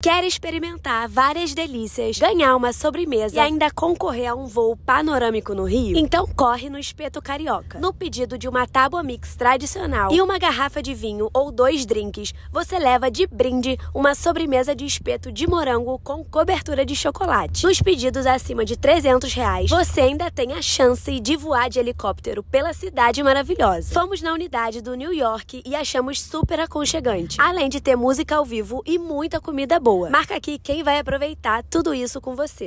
Quer experimentar várias delícias, ganhar uma sobremesa e ainda concorrer a um voo panorâmico no Rio? Então corre no Espeto Carioca. No pedido de uma tábua mix tradicional e uma garrafa de vinho ou dois drinks, você leva de brinde uma sobremesa de espeto de morango com cobertura de chocolate. Nos pedidos acima de 300 reais, você ainda tem a chance de voar de helicóptero pela cidade maravilhosa. Fomos na unidade do New York e achamos super aconchegante. Além de ter música ao vivo e muita comida boa boa. Marca aqui quem vai aproveitar tudo isso com você.